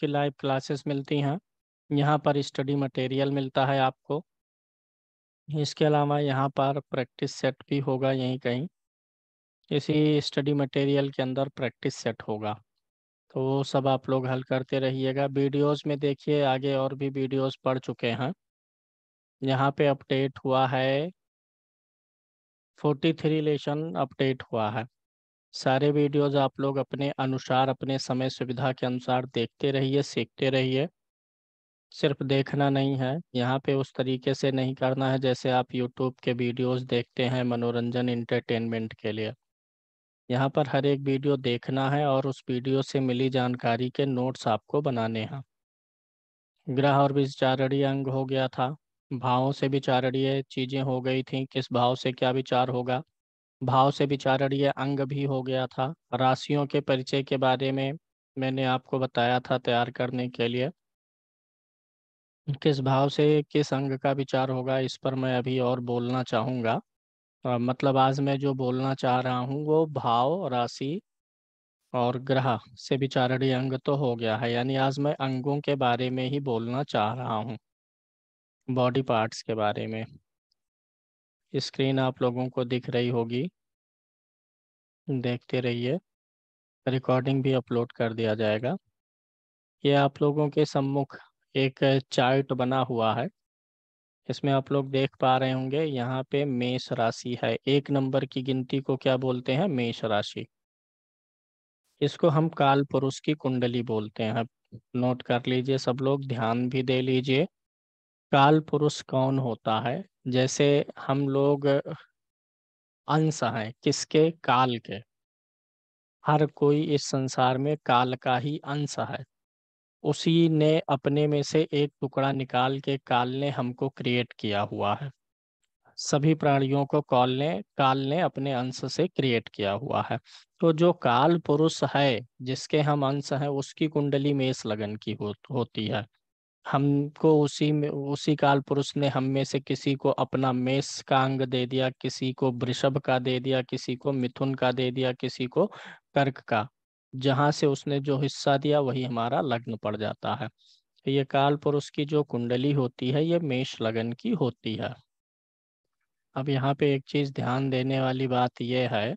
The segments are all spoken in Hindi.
की लाइव क्लासेस मिलती हैं यहाँ पर स्टडी मटेरियल मिलता है आपको इसके अलावा यहाँ पर प्रैक्टिस सेट भी होगा यहीं कहीं इसी स्टडी मटेरियल के अंदर प्रैक्टिस सेट होगा तो वो सब आप लोग हल करते रहिएगा वीडियोस में देखिए आगे और भी वीडियोस पढ़ चुके हैं यहाँ पे अपडेट हुआ है फोर्टी थ्री लेसन अपडेट हुआ है सारे वीडियोज आप लोग अपने अनुसार अपने समय सुविधा के अनुसार देखते रहिए सीखते रहिए सिर्फ देखना नहीं है यहाँ पे उस तरीके से नहीं करना है जैसे आप यूट्यूब के वीडियोस देखते हैं मनोरंजन इंटरटेनमेंट के लिए यहाँ पर हर एक वीडियो देखना है और उस वीडियो से मिली जानकारी के नोट्स आपको बनाने हैं ग्रह और विचारणीय अंग हो गया था भावों से विचारणीय चीज़ें हो गई थी किस भाव से क्या विचार होगा भाव से विचारणीय अंग भी हो गया था राशियों के परिचय के बारे में मैंने आपको बताया था तैयार करने के लिए किस भाव से किस अंग का विचार होगा इस पर मैं अभी और बोलना चाहूँगा मतलब आज मैं जो बोलना चाह रहा हूँ वो भाव राशि और ग्रह से विचारणीय अंग तो हो गया है यानी आज मैं अंगों के बारे में ही बोलना चाह रहा हूँ बॉडी पार्ट्स के बारे में स्क्रीन आप लोगों को दिख रही होगी देखते रहिए रिकॉर्डिंग भी अपलोड कर दिया जाएगा ये आप लोगों के सम्मुख एक चार्ट बना हुआ है इसमें आप लोग देख पा रहे होंगे यहाँ पे मेष राशि है एक नंबर की गिनती को क्या बोलते हैं मेष राशि इसको हम काल पुरुष की कुंडली बोलते हैं नोट कर लीजिए सब लोग ध्यान भी दे लीजिए काल पुरुष कौन होता है जैसे हम लोग अंश हैं किसके काल के हर कोई इस संसार में काल का ही अंश है उसी ने अपने में से एक टुकड़ा निकाल के काल ने हमको क्रिएट किया हुआ है सभी प्राणियों को काल ने काल ने अपने अंश से क्रिएट किया हुआ है तो जो काल पुरुष है जिसके हम अंश हैं उसकी कुंडली मेष लगन की हो, होती है हमको उसी में उसी काल पुरुष ने हम में से किसी को अपना मेष का अंग दे दिया किसी को वृषभ का दे दिया किसी को मिथुन का दे दिया किसी को कर्क का जहां से उसने जो हिस्सा दिया वही हमारा लग्न पड़ जाता है तो ये काल पुरुष की जो कुंडली होती है ये मेष लगन की होती है अब यहाँ पे एक चीज ध्यान देने वाली बात यह है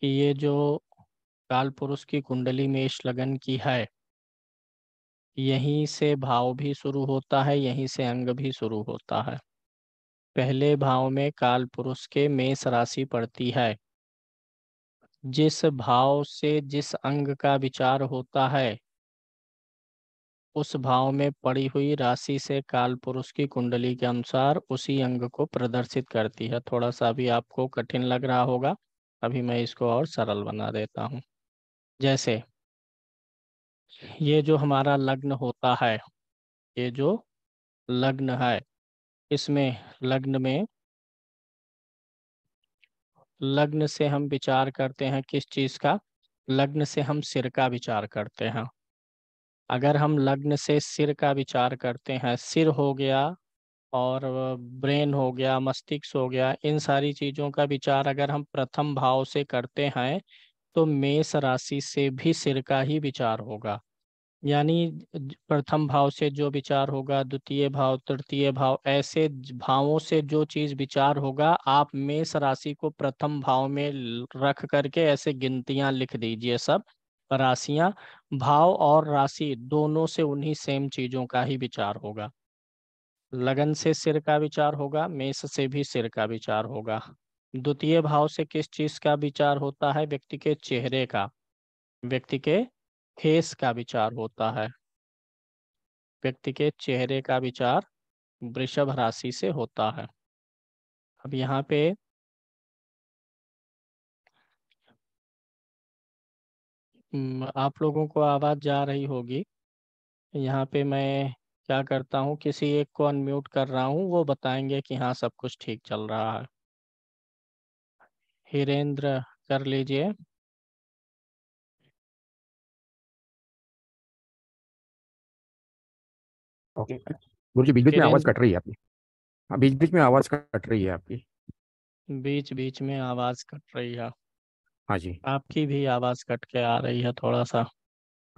कि ये जो काल पुरुष की कुंडली मेष लगन की है यहीं से भाव भी शुरू होता है यहीं से अंग भी शुरू होता है पहले भाव में काल पुरुष के मेष राशि पड़ती है जिस भाव से जिस अंग का विचार होता है उस भाव में पड़ी हुई राशि से काल पुरुष की कुंडली के अनुसार उसी अंग को प्रदर्शित करती है थोड़ा सा भी आपको कठिन लग रहा होगा अभी मैं इसको और सरल बना देता हूँ जैसे ये जो हमारा लग्न होता है ये जो लग्न है इसमें लग्न में लग्न से हम विचार करते हैं किस चीज़ का लग्न से हम सिर का विचार करते हैं अगर हम लग्न से सिर का विचार करते हैं सिर हो गया और ब्रेन हो गया मस्तिष्क हो गया इन सारी चीज़ों का विचार अगर हम प्रथम भाव से करते हैं तो मेष राशि से भी सिर का ही विचार होगा यानी प्रथम भाव से जो विचार होगा द्वितीय भाव तृतीय भाव ऐसे भावों से जो चीज विचार होगा आप मेष राशि को प्रथम भाव में रख करके ऐसे गिनतियां लिख दीजिए सब राशियां भाव और राशि दोनों से उन्हीं सेम चीजों का ही विचार होगा लगन से सिर का विचार होगा मेष से भी सिर का विचार होगा द्वितीय भाव से किस चीज का विचार होता है व्यक्ति के चेहरे का व्यक्ति के फेस का विचार होता है व्यक्ति के चेहरे का विचार वृषभ राशि से होता है अब यहाँ पे आप लोगों को आवाज जा रही होगी यहाँ पे मैं क्या करता हूँ किसी एक को अनम्यूट कर रहा हूँ वो बताएंगे कि हाँ सब कुछ ठीक चल रहा है हिरेंद्र कर लीजिए ओके गुरु बीच बीच में आवाज कट रही है आपकी हाँ, बीच बीच में आवाज कट रही है आपकी बीच बीच में आवाज कट रही है हाँ जी आपकी भी आवाज कट के आ रही है थोड़ा सा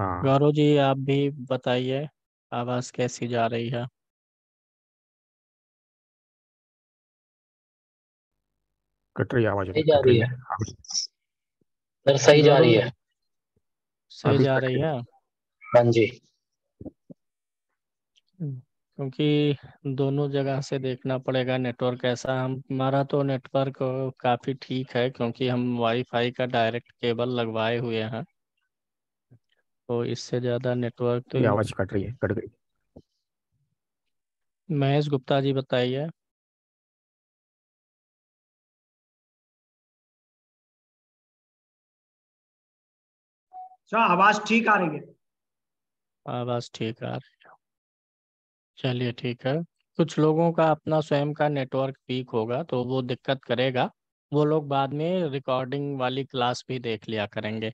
हाँ गौरव जी आप भी बताइए आवाज कैसी जा रही है कट रही आवाज सही जा रही है सर सही जा रही है सही जा रही है हाँ जी क्योंकि दोनों जगह से देखना पड़ेगा नेटवर्क ऐसा हम हमारा तो नेटवर्क काफ़ी ठीक है क्योंकि हम वाईफाई का डायरेक्ट केबल लगवाए हुए हैं तो इससे ज़्यादा नेटवर्क तो आवाज़ कट रही है कट गई महेश गुप्ता जी बताइए अच्छा आवाज ठीक आ रही है आवाज ठीक आ रही है चलिए ठीक है कुछ लोगों का अपना स्वयं का नेटवर्क वीक होगा तो वो दिक्कत करेगा वो लोग बाद में रिकॉर्डिंग वाली क्लास भी देख लिया करेंगे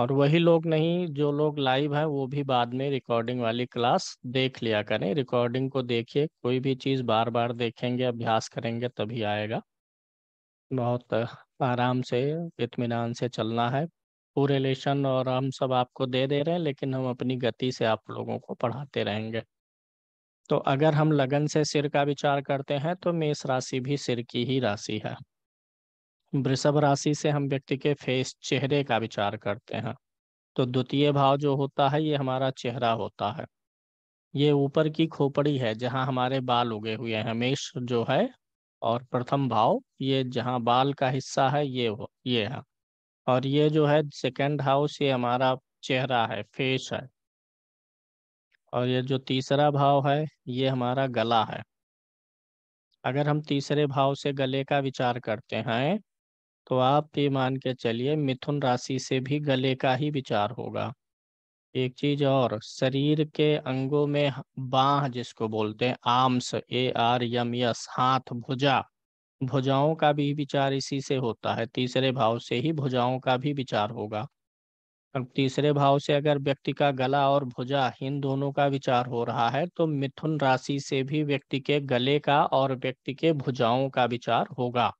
और वही लोग नहीं जो लोग लाइव हैं वो भी बाद में रिकॉर्डिंग वाली क्लास देख लिया करें रिकॉर्डिंग को देखिए कोई भी चीज़ बार बार देखेंगे अभ्यास करेंगे तभी आएगा बहुत आराम से इतमान से चलना है कोरिलेशन और हम सब आपको दे दे रहे हैं लेकिन हम अपनी गति से आप लोगों को पढ़ाते रहेंगे तो अगर हम लगन से सिर का विचार करते हैं तो मेष राशि भी सिर की ही राशि है वृषभ राशि से हम व्यक्ति के फेस चेहरे का विचार करते हैं तो द्वितीय भाव जो होता है ये हमारा चेहरा होता है ये ऊपर की खोपड़ी है जहाँ हमारे बाल उगे हुए हैं मेष जो है और प्रथम भाव ये जहाँ बाल का हिस्सा है ये ये है और ये जो है सेकंड हाउस ये हमारा चेहरा है फेस है और ये जो तीसरा भाव है ये हमारा गला है अगर हम तीसरे भाव से गले का विचार करते हैं तो आप ये मान के चलिए मिथुन राशि से भी गले का ही विचार होगा एक चीज और शरीर के अंगों में बाह जिसको बोलते हैं arms A R M S हाथ भुजा भुजाओं का भी विचार इसी से होता है तीसरे भाव से ही भुजाओं का भी विचार होगा तीसरे भाव से अगर व्यक्ति का गला और भुजा इन दोनों का विचार हो रहा है तो मिथुन राशि से भी व्यक्ति के गले का और व्यक्ति के भुजाओं का विचार होगा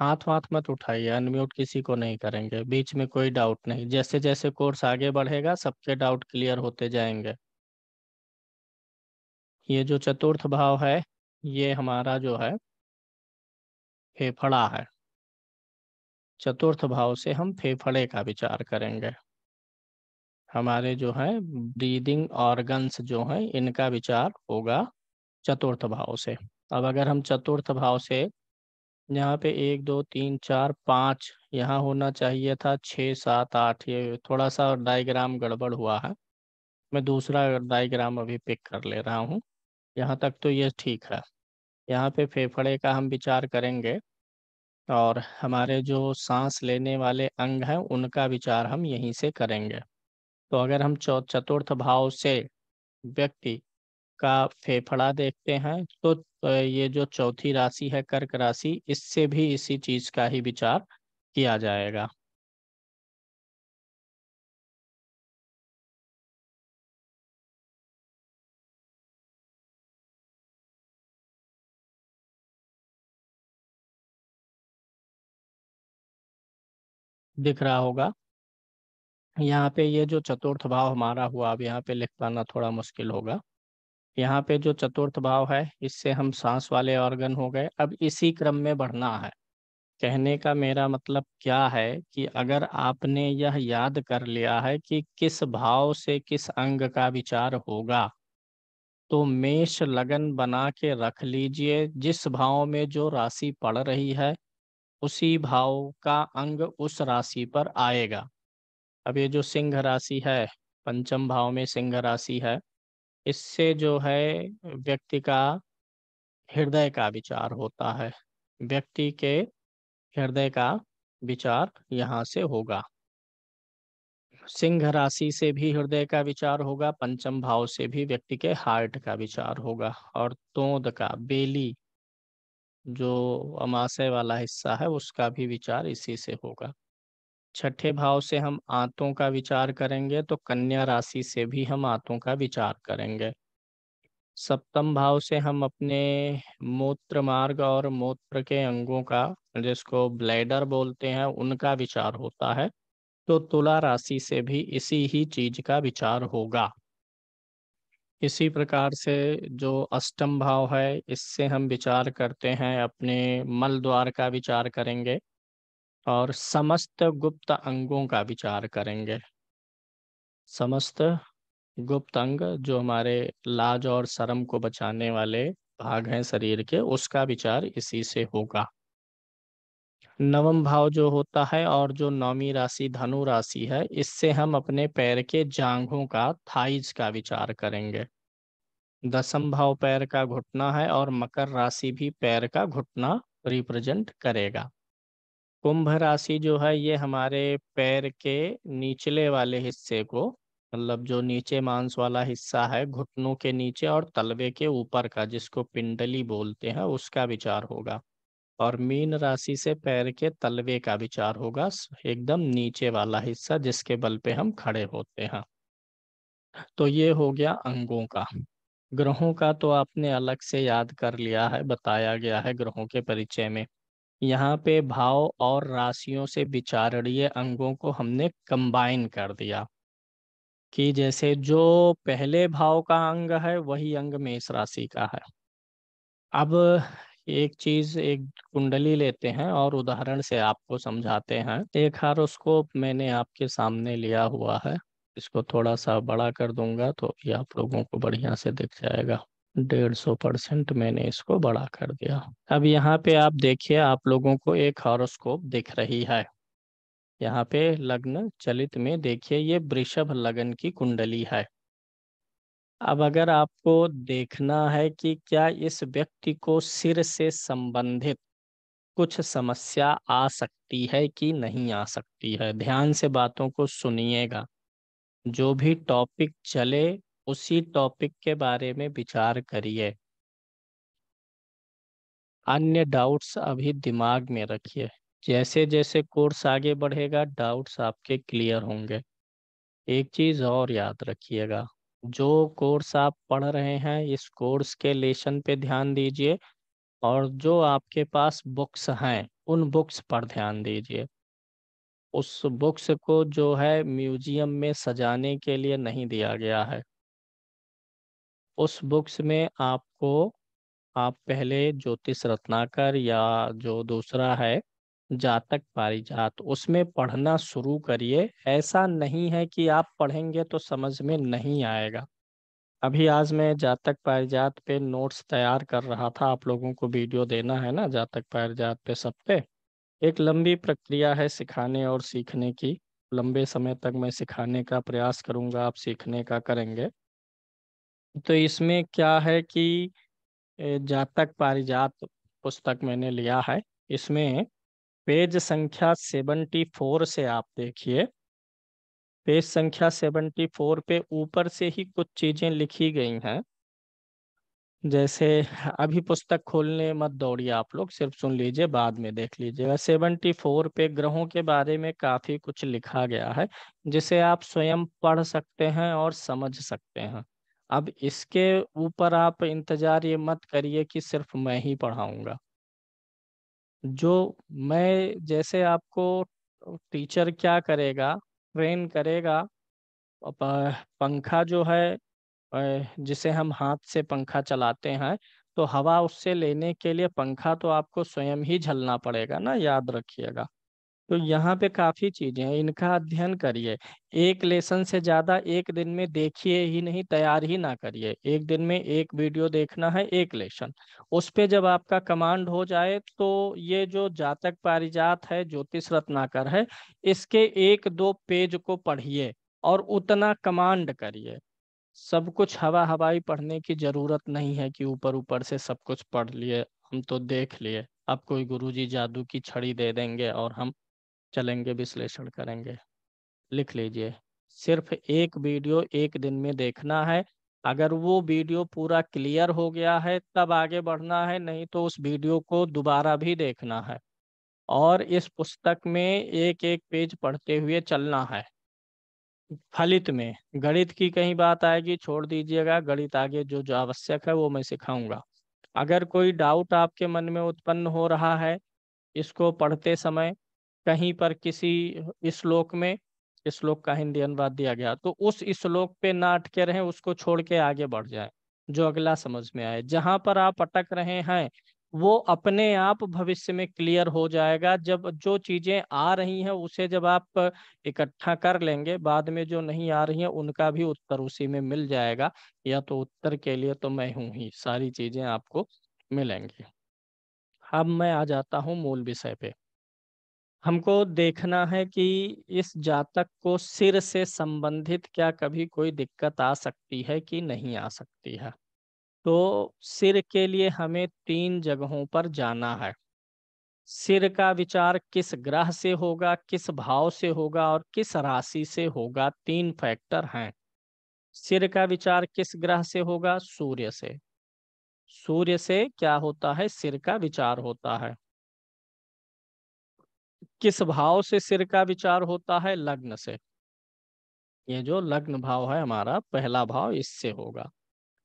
हाथ वाथ मत उठाइए अनम्यूट किसी को नहीं करेंगे बीच में कोई डाउट नहीं जैसे जैसे कोर्स आगे बढ़ेगा सबके डाउट क्लियर होते जाएंगे ये जो चतुर्थ भाव है ये हमारा जो है फेफड़ा है चतुर्थ भाव से हम फेफड़े का विचार करेंगे हमारे जो है ब्रीदिंग ऑर्गन्स जो हैं इनका विचार होगा चतुर्थ भाव से अब अगर हम चतुर्थ भाव से यहाँ पे एक दो तीन चार पाँच यहाँ होना चाहिए था छः सात आठ ये थोड़ा सा डायग्राम गड़बड़ हुआ है मैं दूसरा डायग्राम अभी पिक कर ले रहा हूँ यहाँ तक तो ये ठीक है यहाँ पे फेफड़े का हम विचार करेंगे और हमारे जो सांस लेने वाले अंग हैं उनका विचार हम यहीं से करेंगे तो अगर हम चतुर्थ भाव से व्यक्ति का फेफड़ा देखते हैं तो, तो ये जो चौथी राशि है कर्क राशि इससे भी इसी चीज का ही विचार किया जाएगा दिख रहा होगा यहाँ पे ये जो चतुर्थ भाव हमारा हुआ अब यहाँ पे लिख पाना थोड़ा मुश्किल होगा यहाँ पे जो चतुर्थ भाव है इससे हम सांस वाले ऑर्गन हो गए अब इसी क्रम में बढ़ना है कहने का मेरा मतलब क्या है कि अगर आपने यह याद कर लिया है कि किस भाव से किस अंग का विचार होगा तो मेष लगन बना के रख लीजिए जिस भाव में जो राशि पड़ रही है उसी भाव का अंग उस राशि पर आएगा अब ये जो सिंह राशि है पंचम भाव में सिंह राशि है इससे जो है व्यक्ति का हृदय का विचार होता है व्यक्ति के हृदय का विचार यहाँ से होगा सिंह राशि से भी हृदय का विचार होगा पंचम भाव से भी व्यक्ति के हार्ट का विचार होगा और तोंद का बेली जो अमाशय वाला हिस्सा है उसका भी विचार इसी से होगा छठे भाव से हम आंतों का विचार करेंगे तो कन्या राशि से भी हम आंतों का विचार करेंगे सप्तम भाव से हम अपने मूत्र मार्ग और मूत्र के अंगों का जिसको ब्लैडर बोलते हैं उनका विचार होता है तो तुला राशि से भी इसी ही चीज का विचार होगा इसी प्रकार से जो अष्टम भाव है इससे हम विचार करते हैं अपने मल द्वार का विचार करेंगे और समस्त गुप्त अंगों का विचार करेंगे समस्त गुप्त अंग जो हमारे लाज और शर्म को बचाने वाले भाग हैं शरीर के उसका विचार इसी से होगा नवम भाव जो होता है और जो नौमी राशि धनु राशि है इससे हम अपने पैर के जांघों का थाइज का विचार करेंगे दसम भाव पैर का घुटना है और मकर राशि भी पैर का घुटना रिप्रेजेंट करेगा कुंभ राशि जो है ये हमारे पैर के निचले वाले हिस्से को मतलब जो नीचे मांस वाला हिस्सा है घुटनों के नीचे और तलवे के ऊपर का जिसको पिंडली बोलते हैं उसका विचार होगा और मीन राशि से पैर के तलवे का विचार होगा एकदम नीचे वाला हिस्सा जिसके बल पे हम खड़े होते हैं तो ये हो गया अंगों का ग्रहों का तो आपने अलग से याद कर लिया है बताया गया है ग्रहों के परिचय में यहाँ पे भाव और राशियों से विचारणीय अंगों को हमने कंबाइन कर दिया कि जैसे जो पहले भाव का अंग है वही अंग मेष राशि का है अब एक चीज एक कुंडली लेते हैं और उदाहरण से आपको समझाते हैं एक हारोस्कोप मैंने आपके सामने लिया हुआ है इसको थोड़ा सा बड़ा कर दूंगा तो ये आप लोगों को बढ़िया से दिख जाएगा डेढ़ सौ परसेंट मैंने इसको बड़ा कर दिया अब यहाँ पे आप देखिए आप लोगों को एक हॉरोस्कोप दिख रही है यहाँ पे लग्न चलित में देखिए ये वृषभ लगन की कुंडली है अब अगर आपको देखना है कि क्या इस व्यक्ति को सिर से संबंधित कुछ समस्या आ सकती है कि नहीं आ सकती है ध्यान से बातों को सुनिएगा जो भी टॉपिक चले उसी टॉपिक के बारे में विचार करिए अन्य डाउट्स अभी दिमाग में रखिए जैसे जैसे कोर्स आगे बढ़ेगा डाउट्स आपके क्लियर होंगे एक चीज़ और याद रखिएगा जो कोर्स आप पढ़ रहे हैं इस कोर्स के लेसन पे ध्यान दीजिए और जो आपके पास बुक्स हैं उन बुक्स पर ध्यान दीजिए उस बुक्स को जो है म्यूजियम में सजाने के लिए नहीं दिया गया है उस बुक्स में आपको आप पहले ज्योतिष रत्नाकर या जो दूसरा है जातक पारिजात उसमें पढ़ना शुरू करिए ऐसा नहीं है कि आप पढ़ेंगे तो समझ में नहीं आएगा अभी आज मैं जातक पारिजात पे नोट्स तैयार कर रहा था आप लोगों को वीडियो देना है ना जातक पारिजात पे सब पे एक लंबी प्रक्रिया है सिखाने और सीखने की लंबे समय तक मैं सिखाने का प्रयास करूंगा आप सीखने का करेंगे तो इसमें क्या है कि जातक पारिजात पुस्तक मैंने लिया है इसमें पेज संख्या सेवेंटी फोर से आप देखिए पेज संख्या सेवेंटी फोर पे ऊपर से ही कुछ चीज़ें लिखी गई हैं जैसे अभी पुस्तक खोलने मत दौड़िए आप लोग सिर्फ सुन लीजिए बाद में देख लीजिएगा सेवेंटी फोर पे ग्रहों के बारे में काफी कुछ लिखा गया है जिसे आप स्वयं पढ़ सकते हैं और समझ सकते हैं अब इसके ऊपर आप इंतजार ये मत करिए कि सिर्फ मैं ही पढ़ाऊंगा जो मैं जैसे आपको टीचर क्या करेगा ट्रेन करेगा पंखा जो है जिसे हम हाथ से पंखा चलाते हैं तो हवा उससे लेने के लिए पंखा तो आपको स्वयं ही झलना पड़ेगा ना याद रखिएगा तो यहाँ पे काफी चीजें हैं इनका अध्ययन करिए एक लेसन से ज्यादा एक दिन में देखिए ही नहीं तैयार ही ना करिए एक दिन में एक वीडियो देखना है एक लेसन उस पर जब आपका कमांड हो जाए तो ये जो जातक पारिजात है ज्योतिष रत्नाकर है इसके एक दो पेज को पढ़िए और उतना कमांड करिए सब कुछ हवा हवाई पढ़ने की जरूरत नहीं है कि ऊपर ऊपर से सब कुछ पढ़ लिए हम तो देख लिए अब कोई गुरुजी जादू की छड़ी दे देंगे और हम चलेंगे विश्लेषण करेंगे लिख लीजिए सिर्फ एक वीडियो एक दिन में देखना है अगर वो वीडियो पूरा क्लियर हो गया है तब आगे बढ़ना है नहीं तो उस वीडियो को दोबारा भी देखना है और इस पुस्तक में एक एक पेज पढ़ते हुए चलना है फलित में गणित की कहीं बात आएगी छोड़ दीजिएगा गणित आगे जो जो आवश्यक है वो मैं सिखाऊंगा अगर कोई डाउट आपके मन में उत्पन्न हो रहा है इसको पढ़ते समय कहीं पर किसी श्लोक में श्लोक का हिंदी अनुवाद दिया गया तो उस श्लोक पे ना अटके रहें उसको छोड़ के आगे बढ़ जाए जो अगला समझ में आए जहां पर आप अटक रहे हैं वो अपने आप भविष्य में क्लियर हो जाएगा जब जो चीजें आ रही हैं उसे जब आप इकट्ठा कर लेंगे बाद में जो नहीं आ रही हैं उनका भी उत्तर उसी में मिल जाएगा या तो उत्तर के लिए तो मैं हूं ही सारी चीजें आपको मिलेंगी अब मैं आ जाता हूं मूल विषय पे हमको देखना है कि इस जातक को सिर से संबंधित क्या कभी कोई दिक्कत आ सकती है कि नहीं आ सकती है तो सिर के लिए हमें तीन जगहों पर जाना है सिर का विचार किस ग्रह से होगा किस भाव से होगा और किस राशि से होगा तीन फैक्टर हैं सिर का विचार किस ग्रह से होगा सूर्य से सूर्य से क्या होता है सिर का विचार होता है किस भाव से सिर का विचार होता है लग्न से ये जो लग्न भाव है हमारा पहला भाव इससे होगा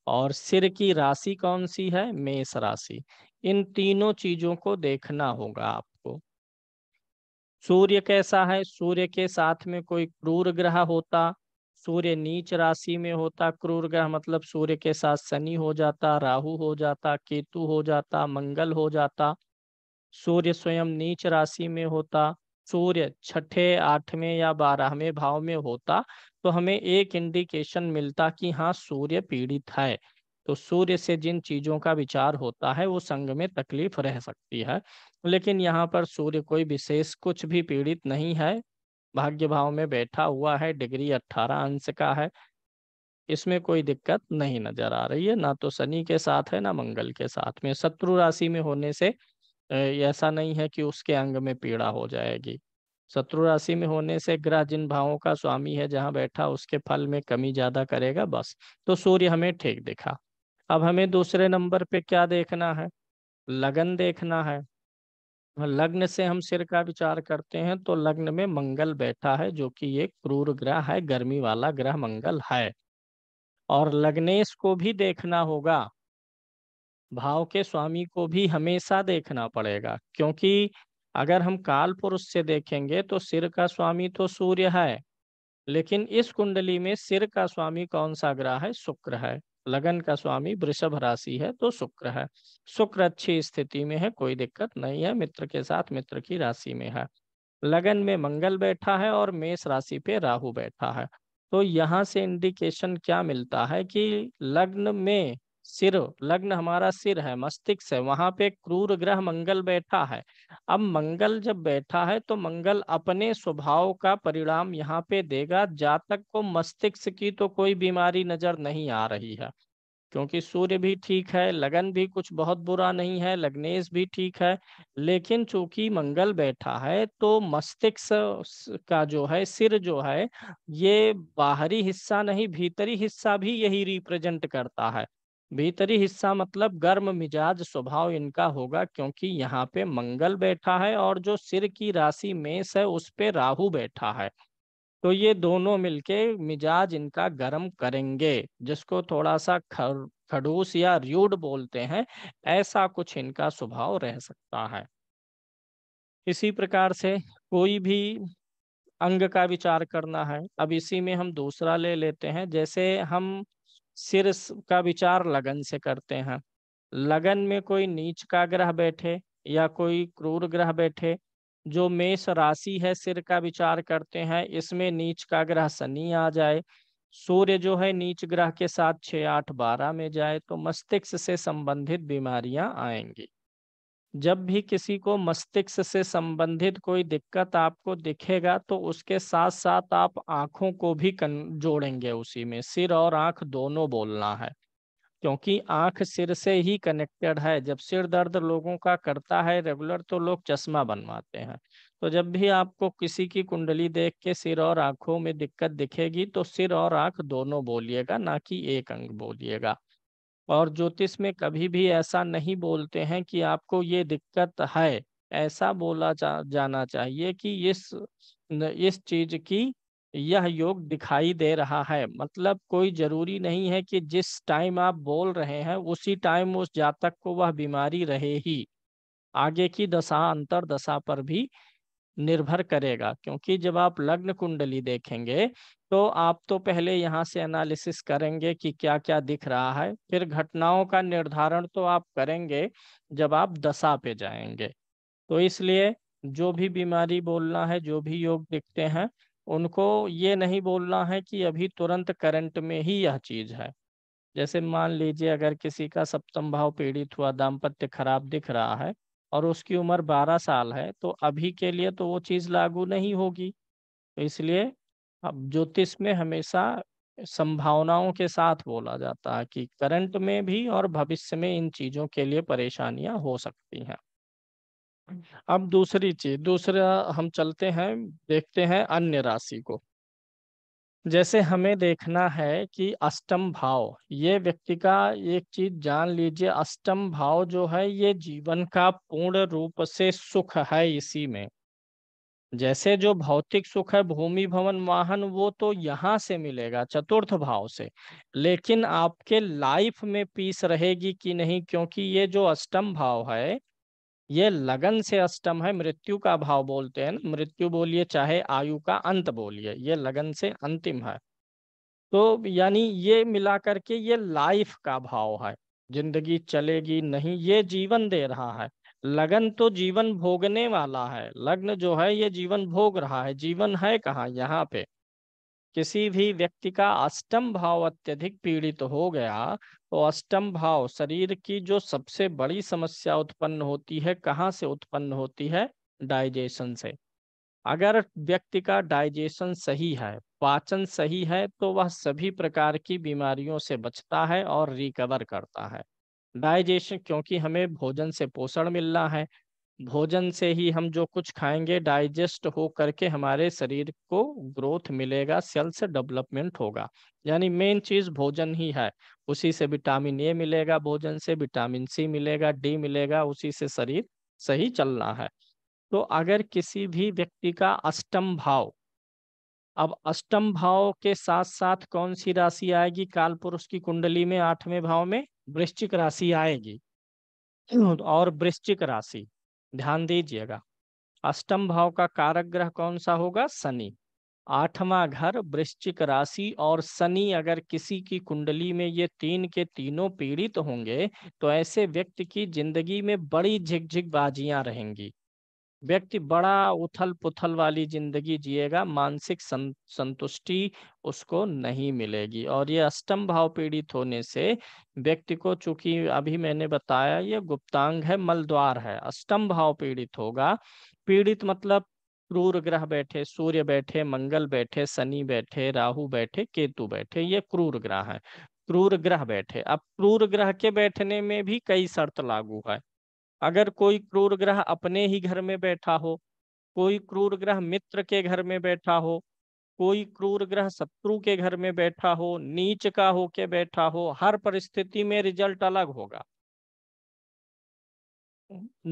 और सिर की राशि कौन सी है मेष राशि इन तीनों चीजों को देखना होगा आपको सूर्य कैसा है सूर्य के साथ में कोई क्रूर ग्रह होता सूर्य नीच राशि में होता क्रूर ग्रह मतलब सूर्य के साथ शनि हो जाता राहु हो जाता केतु हो जाता मंगल हो जाता सूर्य स्वयं नीच राशि में होता सूर्य छठे आठवें या बारहवें भाव में होता तो हमें एक इंडिकेशन मिलता कि हाँ सूर्य पीड़ित है तो सूर्य से जिन चीजों का विचार होता है वो संग में तकलीफ रह सकती है लेकिन यहाँ पर सूर्य कोई विशेष कुछ भी पीड़ित नहीं है भाग्य भाव में बैठा हुआ है डिग्री अट्ठारह अंश का है इसमें कोई दिक्कत नहीं नजर आ रही है ना तो शनि के साथ है ना मंगल के साथ में शत्रु राशि में होने से ऐसा नहीं है कि उसके अंग में पीड़ा हो जाएगी शत्रु राशि में होने से ग्रह जिन भावों का स्वामी है जहां बैठा उसके फल में कमी ज्यादा करेगा बस तो सूर्य हमें ठीक दिखा अब हमें दूसरे नंबर पे क्या देखना है लगन देखना है लग्न से हम सिर का विचार करते हैं तो लग्न में मंगल बैठा है जो कि एक क्रूर ग्रह है गर्मी वाला ग्रह मंगल है और लग्नेश को भी देखना होगा भाव के स्वामी को भी हमेशा देखना पड़ेगा क्योंकि अगर हम काल पुरुष से देखेंगे तो सिर का स्वामी तो सूर्य है लेकिन इस कुंडली में सिर का स्वामी कौन सा ग्रह है शुक्र है लगन का स्वामी वृषभ राशि है तो शुक्र है शुक्र अच्छी स्थिति में है कोई दिक्कत नहीं है मित्र के साथ मित्र की राशि में है लगन में मंगल बैठा है और मेष राशि पे राहु बैठा है तो यहाँ से इंडिकेशन क्या मिलता है कि लग्न में सिर लग्न हमारा सिर है मस्तिष्क है वहां पे क्रूर ग्रह मंगल बैठा है अब मंगल जब बैठा है तो मंगल अपने स्वभाव का परिणाम यहाँ पे देगा जातक को मस्तिष्क की तो कोई बीमारी नजर नहीं आ रही है क्योंकि सूर्य भी ठीक है लगन भी कुछ बहुत बुरा नहीं है लग्नेश भी ठीक है लेकिन चूंकि मंगल बैठा है तो मस्तिष्क का जो है सिर जो है ये बाहरी हिस्सा नहीं भीतरी हिस्सा भी यही रिप्रेजेंट करता है भीतरी हिस्सा मतलब गर्म मिजाज स्वभाव इनका होगा क्योंकि यहाँ पे मंगल बैठा है और जो सिर की राशि मेष है उस पे राहु बैठा है तो ये दोनों मिलके मिजाज इनका गर्म करेंगे जिसको थोड़ा सा खर, खड़ूस या र्यूड बोलते हैं ऐसा कुछ इनका स्वभाव रह सकता है इसी प्रकार से कोई भी अंग का विचार करना है अब इसी में हम दूसरा ले लेते हैं जैसे हम सिर का विचार लगन से करते हैं लगन में कोई नीच का ग्रह बैठे या कोई क्रूर ग्रह बैठे जो मेष राशि है सिर का विचार करते हैं इसमें नीच का ग्रह शनि आ जाए सूर्य जो है नीच ग्रह के साथ छह आठ बारह में जाए तो मस्तिष्क से संबंधित बीमारियां आएंगी जब भी किसी को मस्तिष्क से संबंधित कोई दिक्कत आपको दिखेगा तो उसके साथ साथ आप आंखों को भी कन जोड़ेंगे उसी में सिर और आंख दोनों बोलना है क्योंकि आंख सिर से ही कनेक्टेड है जब सिर दर्द लोगों का करता है रेगुलर तो लोग चश्मा बनवाते हैं तो जब भी आपको किसी की कुंडली देख के सिर और आंखों में दिक्कत दिखेगी तो सिर और आंख दोनों बोलिएगा ना कि एक अंग बोलिएगा और ज्योतिष में कभी भी ऐसा नहीं बोलते हैं कि आपको ये दिक्कत है ऐसा बोला जा, जाना चाहिए कि इस इस चीज की यह योग दिखाई दे रहा है मतलब कोई जरूरी नहीं है कि जिस टाइम आप बोल रहे हैं उसी टाइम उस जातक को वह बीमारी रहे ही आगे की दशा अंतर दशा पर भी निर्भर करेगा क्योंकि जब आप लग्न कुंडली देखेंगे तो आप तो पहले यहाँ से एनालिसिस करेंगे कि क्या क्या दिख रहा है फिर घटनाओं का निर्धारण तो आप करेंगे जब आप दशा पे जाएंगे तो इसलिए जो भी बीमारी बोलना है जो भी योग दिखते हैं उनको ये नहीं बोलना है कि अभी तुरंत करंट में ही यह चीज है जैसे मान लीजिए अगर किसी का सप्तम भाव पीड़ित हुआ दाम्पत्य खराब दिख रहा है और उसकी उम्र बारह साल है तो अभी के लिए तो वो चीज़ लागू नहीं होगी तो इसलिए अब ज्योतिष में हमेशा संभावनाओं के साथ बोला जाता है कि करंट में भी और भविष्य में इन चीजों के लिए परेशानियां हो सकती हैं अब दूसरी चीज दूसरा हम चलते हैं देखते हैं अन्य राशि को जैसे हमें देखना है कि अष्टम भाव ये व्यक्ति का एक चीज जान लीजिए अष्टम भाव जो है ये जीवन का पूर्ण रूप से सुख है इसी में जैसे जो भौतिक सुख है भूमि भवन वाहन वो तो यहाँ से मिलेगा चतुर्थ भाव से लेकिन आपके लाइफ में पीस रहेगी कि नहीं क्योंकि ये जो अष्टम भाव है ये लगन से अष्टम है मृत्यु का भाव बोलते हैं मृत्यु बोलिए चाहे आयु का अंत बोलिए ये लगन से अंतिम है तो यानी ये मिला करके ये लाइफ का भाव है जिंदगी चलेगी नहीं ये जीवन दे रहा है लगन तो जीवन भोगने वाला है लग्न जो है ये जीवन भोग रहा है जीवन है कहाँ यहाँ पे किसी भी व्यक्ति का अष्टम भाव अत्यधिक पीड़ित तो हो गया तो अष्टम भाव शरीर की जो सबसे बड़ी समस्या उत्पन्न होती है कहाँ से उत्पन्न होती है डाइजेशन से अगर व्यक्ति का डाइजेशन सही है पाचन सही है तो वह सभी प्रकार की बीमारियों से बचता है और रिकवर करता है डाइजेशन क्योंकि हमें भोजन से पोषण मिलना है भोजन से ही हम जो कुछ खाएंगे डाइजेस्ट हो करके हमारे शरीर को ग्रोथ मिलेगा सेल्स डेवलपमेंट होगा यानी मेन चीज भोजन ही है उसी से विटामिन ए मिलेगा भोजन से विटामिन सी मिलेगा डी मिलेगा उसी से शरीर सही चलना है तो अगर किसी भी व्यक्ति का अष्टम भाव अब अष्टम भाव के साथ साथ कौन सी राशि आएगी काल पुरुष की कुंडली में आठवें भाव में वृश्चिक राशि आएगी और वृश्चिक राशि ध्यान दीजिएगा अष्टम भाव का कारक ग्रह कौन सा होगा शनि आठवां घर वृश्चिक राशि और शनि अगर किसी की कुंडली में ये तीन के तीनों पीड़ित तो होंगे तो ऐसे व्यक्ति की जिंदगी में बड़ी झिकझिक बाजियां रहेंगी व्यक्ति बड़ा उथल पुथल वाली जिंदगी जिएगा मानसिक सं, संतुष्टि उसको नहीं मिलेगी और ये अष्टम भाव पीड़ित होने से व्यक्ति को चूंकि अभी मैंने बताया ये गुप्तांग है मलद्वार है अष्टम भाव पीड़ित होगा पीड़ित मतलब क्रूर ग्रह बैठे सूर्य बैठे मंगल बैठे शनि बैठे राहु बैठे केतु बैठे ये क्रूर ग्रह है क्रूर ग्रह बैठे अब क्रूर ग्रह के बैठने में भी कई शर्त लागू है अगर कोई क्रूर ग्रह अपने ही घर में बैठा हो कोई क्रूर ग्रह मित्र के घर में बैठा हो कोई क्रूर ग्रह शत्रु के घर में बैठा हो नीच का होके बैठा हो हर परिस्थिति में रिजल्ट अलग होगा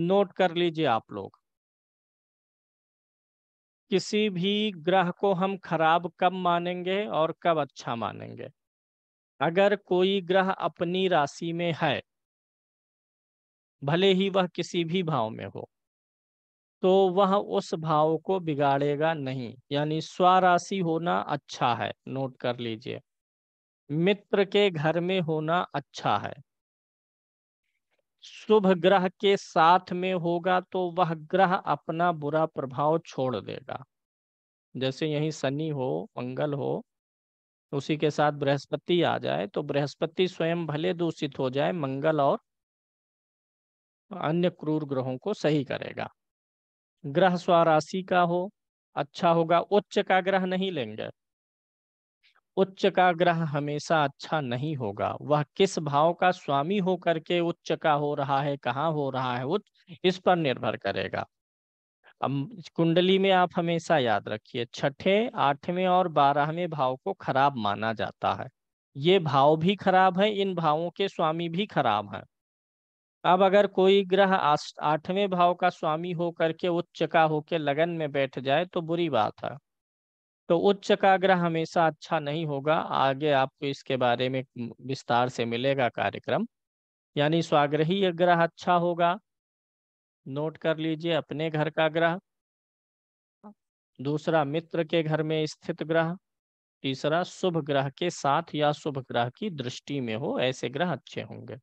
नोट कर लीजिए आप लोग किसी भी ग्रह को हम खराब कब मानेंगे और कब अच्छा मानेंगे अगर कोई ग्रह अपनी राशि में है भले ही वह किसी भी भाव में हो तो वह उस भाव को बिगाड़ेगा नहीं यानी स्वराशि होना अच्छा है नोट कर लीजिए मित्र के घर में होना अच्छा है शुभ ग्रह के साथ में होगा तो वह ग्रह अपना बुरा प्रभाव छोड़ देगा जैसे यही शनि हो मंगल हो उसी के साथ बृहस्पति आ जाए तो बृहस्पति स्वयं भले दूषित हो जाए मंगल और अन्य क्रूर ग्रहों को सही करेगा ग्रह स्वराशि का हो अच्छा होगा उच्च का ग्रह नहीं लेंगे उच्च का ग्रह हमेशा अच्छा नहीं होगा वह किस भाव का स्वामी हो करके उच्च का हो रहा है कहाँ हो रहा है उच्च इस पर निर्भर करेगा अब कुंडली में आप हमेशा याद रखिए छठे आठवें और बारहवें भाव को खराब माना जाता है ये भाव भी खराब है इन भावों के स्वामी भी खराब हैं अब अगर कोई ग्रह आठवें भाव का स्वामी हो करके उच्च का होके लगन में बैठ जाए तो बुरी बात है तो उच्च का ग्रह हमेशा अच्छा नहीं होगा आगे आपको इसके बारे में विस्तार से मिलेगा कार्यक्रम यानी स्वाग्रही ग्रह अच्छा होगा नोट कर लीजिए अपने घर का ग्रह दूसरा मित्र के घर में स्थित ग्रह तीसरा शुभ ग्रह के साथ या शुभ ग्रह की दृष्टि में हो ऐसे ग्रह अच्छे होंगे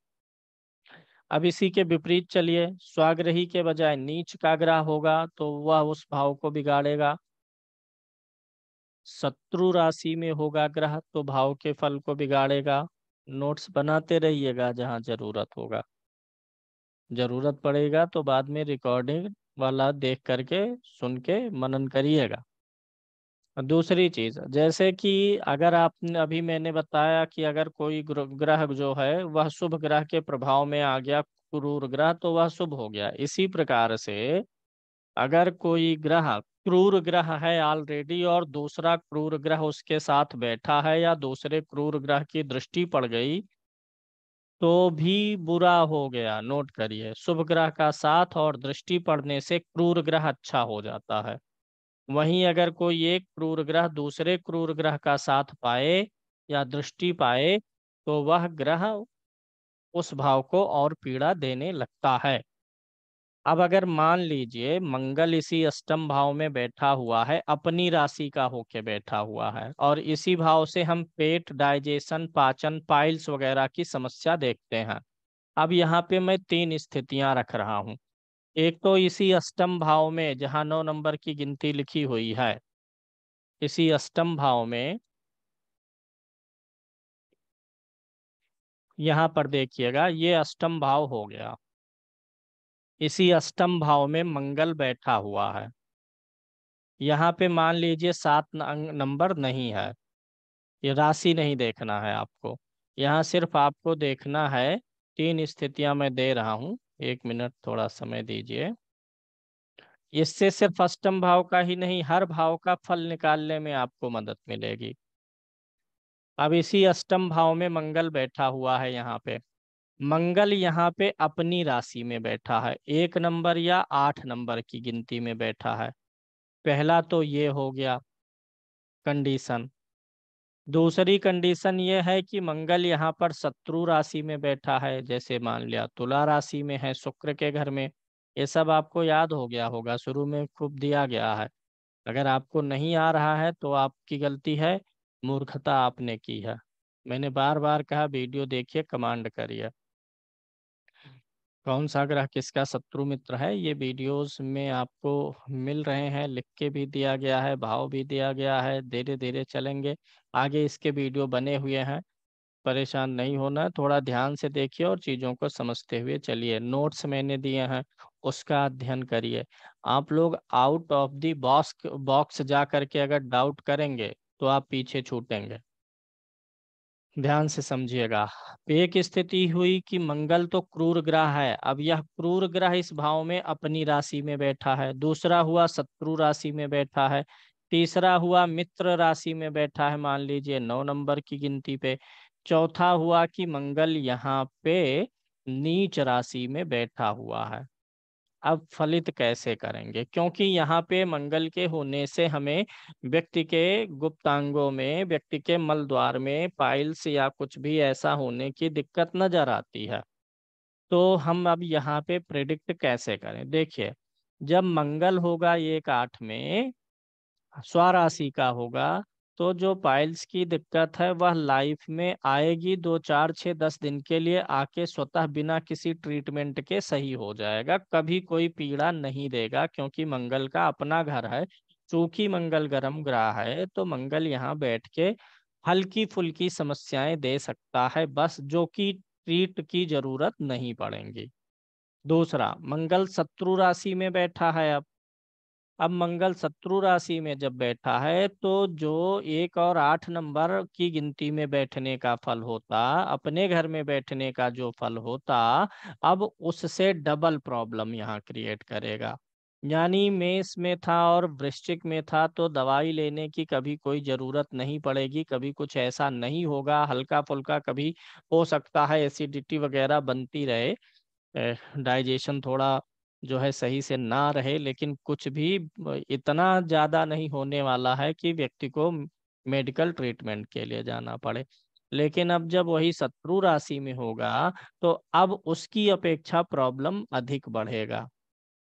अब इसी के विपरीत चलिए स्वाग्रही के बजाय नीच का ग्रह होगा तो वह उस भाव को बिगाड़ेगा शत्रु राशि में होगा ग्रह तो भाव के फल को बिगाड़ेगा नोट्स बनाते रहिएगा जहां जरूरत होगा जरूरत पड़ेगा तो बाद में रिकॉर्डिंग वाला देख करके सुन के मनन करिएगा दूसरी चीज जैसे कि अगर आपने अभी मैंने बताया कि अगर कोई ग्रह जो है वह शुभ ग्रह के प्रभाव में आ गया क्रूर ग्रह तो वह शुभ हो गया इसी प्रकार से अगर कोई ग्रह क्रूर ग्रह है ऑलरेडी और दूसरा क्रूर ग्रह उसके साथ बैठा है या दूसरे क्रूर ग्रह की दृष्टि पड़ गई तो भी बुरा हो गया नोट करिए शुभ ग्रह का साथ और दृष्टि पड़ने से क्रूर ग्रह अच्छा हो जाता है वहीं अगर कोई एक क्रूर ग्रह दूसरे क्रूर ग्रह का साथ पाए या दृष्टि पाए तो वह ग्रह उस भाव को और पीड़ा देने लगता है अब अगर मान लीजिए मंगल इसी अष्टम भाव में बैठा हुआ है अपनी राशि का होके बैठा हुआ है और इसी भाव से हम पेट डाइजेशन पाचन पाइल्स वगैरह की समस्या देखते हैं अब यहाँ पे मैं तीन स्थितियां रख रहा हूँ एक तो इसी अष्टम भाव में जहाँ नौ नंबर की गिनती लिखी हुई है इसी अष्टम भाव में यहाँ पर देखिएगा ये अष्टम भाव हो गया इसी अष्टम भाव में मंगल बैठा हुआ है यहाँ पे मान लीजिए सात नंबर नहीं है ये राशि नहीं देखना है आपको यहाँ सिर्फ आपको देखना है तीन स्थितियां मैं दे रहा हूँ एक मिनट थोड़ा समय दीजिए इससे सिर्फ अष्टम भाव का ही नहीं हर भाव का फल निकालने में आपको मदद मिलेगी अब इसी अष्टम भाव में मंगल बैठा हुआ है यहाँ पे मंगल यहाँ पे अपनी राशि में बैठा है एक नंबर या आठ नंबर की गिनती में बैठा है पहला तो ये हो गया कंडीशन दूसरी कंडीशन ये है कि मंगल यहाँ पर शत्रु राशि में बैठा है जैसे मान लिया तुला राशि में है शुक्र के घर में ये सब आपको याद हो गया होगा शुरू में खूब दिया गया है अगर आपको नहीं आ रहा है तो आपकी गलती है मूर्खता आपने की है मैंने बार बार कहा वीडियो देखिए कमांड करिए कौन सा ग्रह किसका शत्रु मित्र है ये वीडियोस में आपको मिल रहे हैं लिख के भी दिया गया है भाव भी दिया गया है धीरे धीरे चलेंगे आगे इसके वीडियो बने हुए हैं परेशान नहीं होना थोड़ा ध्यान से देखिए और चीज़ों को समझते हुए चलिए नोट्स मैंने दिए हैं उसका अध्ययन करिए आप लोग out of the box box box जा करके अगर डाउट करेंगे तो आप पीछे छूटेंगे ध्यान से समझिएगा एक स्थिति हुई कि मंगल तो क्रूर ग्रह है अब यह क्रूर ग्रह इस भाव में अपनी राशि में बैठा है दूसरा हुआ शत्रु राशि में बैठा है तीसरा हुआ मित्र राशि में बैठा है मान लीजिए नौ नंबर की गिनती पे चौथा हुआ कि मंगल यहाँ पे नीच राशि में बैठा हुआ है अब फलित कैसे करेंगे क्योंकि यहाँ पे मंगल के होने से हमें व्यक्ति के गुप्तांगों में व्यक्ति के मल द्वार में पाइल्स या कुछ भी ऐसा होने की दिक्कत नजर आती है तो हम अब यहाँ पे प्रिडिक्ट कैसे करें देखिए जब मंगल होगा एक आठ में स्वराशि का होगा तो जो पाइल्स की दिक्कत है वह लाइफ में आएगी दो चार छः दस दिन के लिए आके स्वतः बिना किसी ट्रीटमेंट के सही हो जाएगा कभी कोई पीड़ा नहीं देगा क्योंकि मंगल का अपना घर है चूंकि मंगल गर्म ग्रह है तो मंगल यहाँ बैठ के हल्की फुल्की समस्याएं दे सकता है बस जो कि ट्रीट की जरूरत नहीं पड़ेगी दूसरा मंगल शत्रु राशि में बैठा है अब अब मंगल शत्रु राशि में जब बैठा है तो जो एक और आठ नंबर की गिनती में बैठने का फल होता अपने घर में बैठने का जो फल होता अब उससे डबल प्रॉब्लम यहाँ क्रिएट करेगा यानी मेष में था और वृश्चिक में था तो दवाई लेने की कभी कोई ज़रूरत नहीं पड़ेगी कभी कुछ ऐसा नहीं होगा हल्का फुल्का कभी हो सकता है एसिडिटी वगैरह बनती रहे डाइजेशन थोड़ा जो है सही से ना रहे लेकिन कुछ भी इतना ज़्यादा नहीं होने वाला है कि व्यक्ति को मेडिकल ट्रीटमेंट के लिए जाना पड़े लेकिन अब जब वही शत्रु राशि में होगा तो अब उसकी अपेक्षा प्रॉब्लम अधिक बढ़ेगा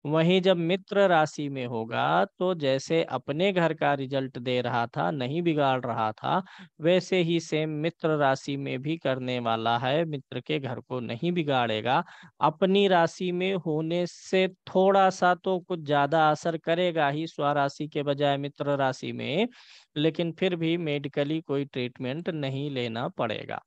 वहीं जब मित्र राशि में होगा तो जैसे अपने घर का रिजल्ट दे रहा था नहीं बिगाड़ रहा था वैसे ही सेम मित्र राशि में भी करने वाला है मित्र के घर को नहीं बिगाड़ेगा अपनी राशि में होने से थोड़ा सा तो कुछ ज्यादा असर करेगा ही स्वराशि के बजाय मित्र राशि में लेकिन फिर भी मेडिकली कोई ट्रीटमेंट नहीं लेना पड़ेगा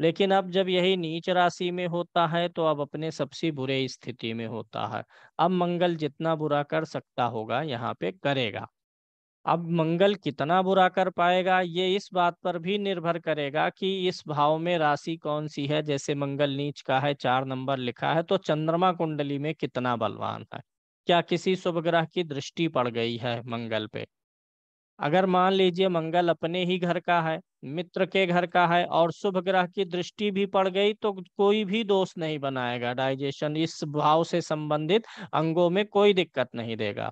लेकिन अब जब यही नीच राशि में होता है तो अब अपने सबसे बुरे स्थिति में होता है अब मंगल जितना बुरा कर सकता होगा यहाँ पे करेगा अब मंगल कितना बुरा कर पाएगा ये इस बात पर भी निर्भर करेगा कि इस भाव में राशि कौन सी है जैसे मंगल नीच का है चार नंबर लिखा है तो चंद्रमा कुंडली में कितना बलवान है क्या किसी शुभ ग्रह की दृष्टि पड़ गई है मंगल पे अगर मान लीजिए मंगल अपने ही घर का है मित्र के घर का है और शुभ ग्रह की दृष्टि भी पड़ गई तो कोई भी दोष नहीं बनाएगा डाइजेशन इस भाव से संबंधित अंगों में कोई दिक्कत नहीं देगा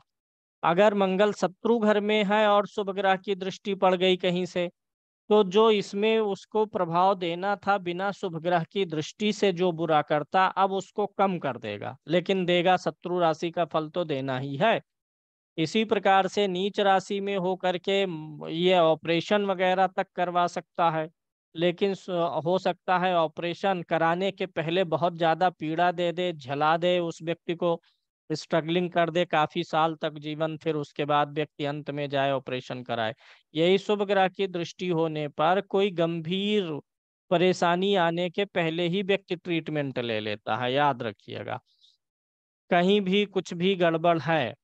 अगर मंगल शत्रु घर में है और शुभ ग्रह की दृष्टि पड़ गई कहीं से तो जो इसमें उसको प्रभाव देना था बिना शुभ ग्रह की दृष्टि से जो बुरा करता अब उसको कम कर देगा लेकिन देगा शत्रु राशि का फल तो देना ही है इसी प्रकार से नीच राशि में हो करके ये ऑपरेशन वगैरह तक करवा सकता है लेकिन हो सकता है ऑपरेशन कराने के पहले बहुत ज़्यादा पीड़ा दे दे झला दे उस व्यक्ति को स्ट्रगलिंग कर दे काफ़ी साल तक जीवन फिर उसके बाद व्यक्ति अंत में जाए ऑपरेशन कराए यही शुभ ग्रह की दृष्टि होने पर कोई गंभीर परेशानी आने के पहले ही व्यक्ति ट्रीटमेंट ले लेता है याद रखिएगा कहीं भी कुछ भी गड़बड़ है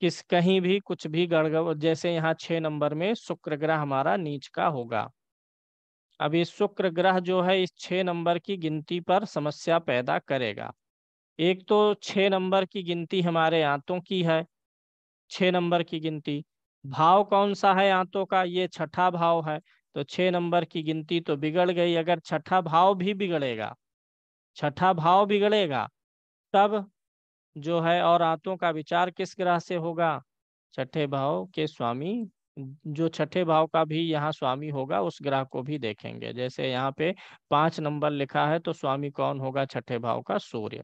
किस कहीं भी कुछ भी गड़गड़ जैसे यहाँ छः नंबर में शुक्र ग्रह हमारा नीच का होगा अब इस शुक्र ग्रह जो है इस छः नंबर की गिनती पर समस्या पैदा करेगा एक तो छः नंबर की गिनती हमारे आंतों की है छः नंबर की गिनती भाव कौन सा है आंतों का ये छठा भाव है तो छः नंबर की गिनती तो बिगड़ गई अगर छठा भाव भी बिगड़ेगा छठा भाव बिगड़ेगा तब जो है और आतों का विचार किस ग्रह से होगा छठे भाव के स्वामी जो छठे भाव का भी यहाँ स्वामी होगा उस ग्रह को भी देखेंगे जैसे यहाँ पे पांच नंबर लिखा है तो स्वामी कौन होगा छठे भाव का सूर्य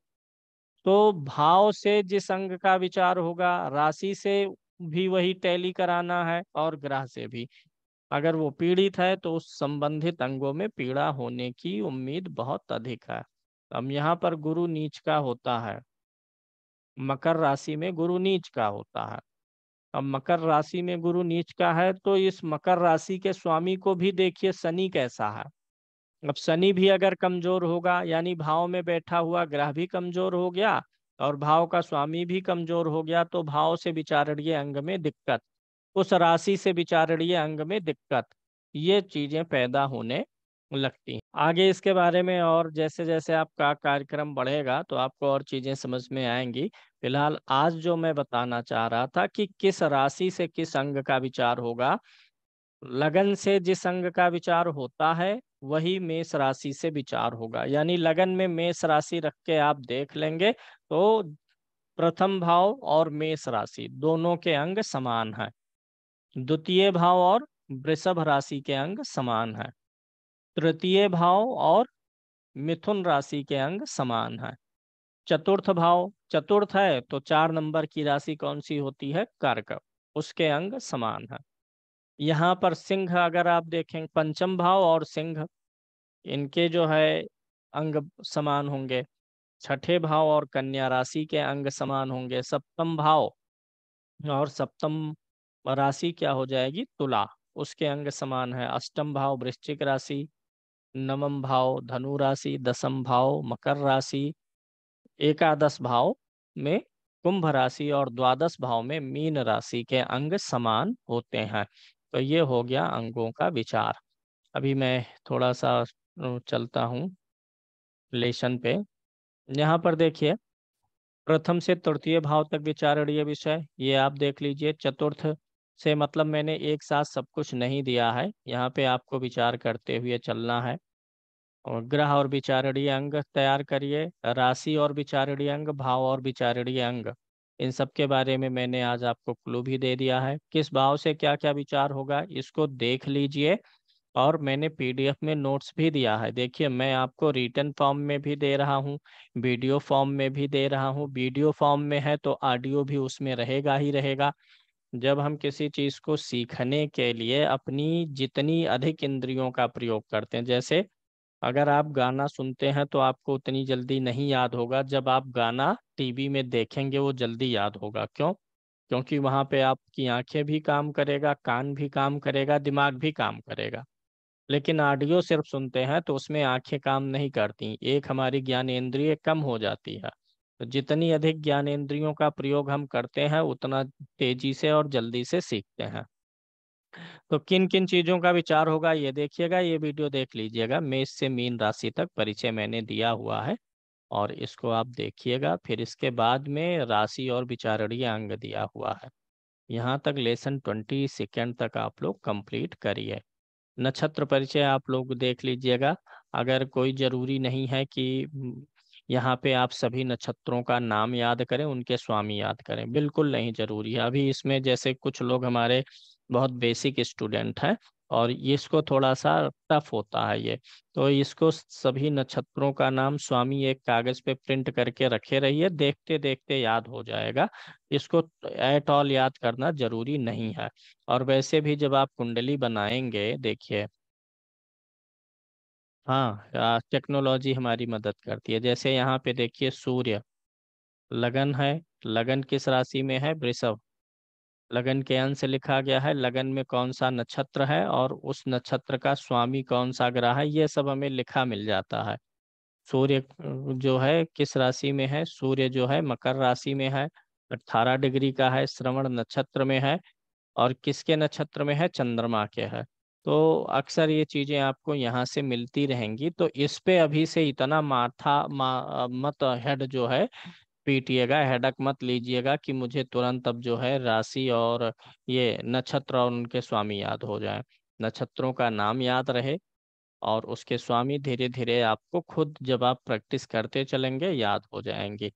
तो भाव से जिस अंग का विचार होगा राशि से भी वही टैली कराना है और ग्रह से भी अगर वो पीड़ित है तो उस संबंधित अंगों में पीड़ा होने की उम्मीद बहुत अधिक है हम यहाँ पर गुरु नीच का होता है मकर राशि में गुरु नीच का होता है अब मकर राशि में गुरु नीच का है तो इस मकर राशि के स्वामी को भी देखिए शनि कैसा है अब शनि भी अगर कमजोर होगा यानी भाव में बैठा हुआ ग्रह भी कमजोर हो गया और भाव का स्वामी भी कमजोर हो गया तो भाव से विचारणीय अंग में दिक्कत उस राशि से विचारणीय अंग में दिक्कत ये चीजें पैदा होने लगती हैं आगे इसके बारे में और जैसे जैसे आपका कार्यक्रम बढ़ेगा तो आपको और चीज़ें समझ में आएंगी फिलहाल आज जो मैं बताना चाह रहा था कि किस राशि से किस अंग का विचार होगा लगन से जिस अंग का विचार होता है वही मेष राशि से विचार होगा यानी लगन में मेष राशि रख के आप देख लेंगे तो प्रथम भाव और मेष राशि दोनों के अंग समान है द्वितीय भाव और वृषभ राशि के अंग समान है तृतीय भाव और मिथुन राशि के अंग समान है चतुर्थ भाव चतुर्थ है तो चार नंबर की राशि कौन सी होती है कर्क उसके अंग समान है यहाँ पर सिंह अगर आप देखें पंचम भाव और सिंह इनके जो है अंग समान होंगे छठे भाव और कन्या राशि के अंग समान होंगे सप्तम भाव और सप्तम राशि क्या हो जाएगी तुला उसके अंग समान है अष्टम भाव वृश्चिक राशि नवम भाव धनु राशि दसम भाव मकर राशि एकादश भाव में कुंभ राशि और द्वादश भाव में मीन राशि के अंग समान होते हैं तो ये हो गया अंगों का विचार अभी मैं थोड़ा सा चलता हूँ लेशन पे यहाँ पर देखिए प्रथम से तृतीय भाव तक विचारणीय विषय ये आप देख लीजिए चतुर्थ से मतलब मैंने एक साथ सब कुछ नहीं दिया है यहाँ पे आपको विचार करते हुए चलना है और ग्रह और विचारणीय अंग तैयार करिए राशि और विचारणीय अंग भाव और विचारणीय अंग इन सब के बारे में मैंने आज आपको क्लू भी दे दिया है किस भाव से क्या क्या विचार होगा इसको देख लीजिए और मैंने पीडीएफ में नोट्स भी दिया है देखिए मैं आपको रिटर्न फॉर्म में भी दे रहा हूँ वीडियो फॉर्म में भी दे रहा हूँ वीडियो फॉर्म में है तो ऑडियो भी उसमें रहेगा ही रहेगा जब हम किसी चीज को सीखने के लिए अपनी जितनी अधिक इंद्रियों का प्रयोग करते हैं जैसे अगर आप गाना सुनते हैं तो आपको उतनी जल्दी नहीं याद होगा जब आप गाना टीवी में देखेंगे वो जल्दी याद होगा क्यों क्योंकि वहां पे आपकी आंखें भी काम करेगा कान भी काम करेगा दिमाग भी काम करेगा लेकिन ऑडियो सिर्फ सुनते हैं तो उसमें आंखें काम नहीं करती एक हमारी ज्ञान इंद्रिय कम हो जाती है तो जितनी अधिक ज्ञानेन्द्रियों का प्रयोग हम करते हैं उतना तेजी से और जल्दी से सीखते हैं तो किन किन चीजों का विचार होगा ये देखिएगा ये वीडियो देख लीजिएगा मेष से मीन राशि तक परिचय मैंने दिया हुआ है और इसको आप देखिएगा फिर इसके बाद में राशि और विचारणीय अंग दिया हुआ है यहाँ तक लेसन ट्वेंटी सेकेंड तक आप लोग कंप्लीट करिए नक्षत्र परिचय आप लोग देख लीजिएगा अगर कोई ज़रूरी नहीं है कि यहाँ पे आप सभी नक्षत्रों का नाम याद करें उनके स्वामी याद करें बिल्कुल नहीं जरूरी है अभी इसमें जैसे कुछ लोग हमारे बहुत बेसिक स्टूडेंट हैं और इसको थोड़ा सा टफ होता है ये तो इसको सभी नक्षत्रों का नाम स्वामी एक कागज पे प्रिंट करके रखे रहिए देखते देखते याद हो जाएगा इसको एट ऑल याद करना जरूरी नहीं है और वैसे भी जब आप कुंडली बनाएंगे देखिए हाँ टेक्नोलॉजी हमारी मदद करती है जैसे यहाँ पे देखिए सूर्य लगन है लगन किस राशि में है वृषभ लगन के अंश लिखा गया है लगन में कौन सा नक्षत्र है और उस नक्षत्र का स्वामी कौन सा ग्रह है ये सब हमें लिखा मिल जाता है सूर्य जो है किस राशि में है सूर्य जो है मकर राशि में है अठारह डिग्री का है श्रवण नक्षत्र में है और किसके नक्षत्र में है चंद्रमा के है तो अक्सर ये चीज़ें आपको यहाँ से मिलती रहेंगी तो इस पे अभी से इतना माथा मा, मत हेड जो है पीटिएगा हेडक मत लीजिएगा कि मुझे तुरंत अब जो है राशि और ये नक्षत्र और उनके स्वामी याद हो जाए नक्षत्रों का नाम याद रहे और उसके स्वामी धीरे धीरे आपको खुद जब आप प्रैक्टिस करते चलेंगे याद हो जाएंगी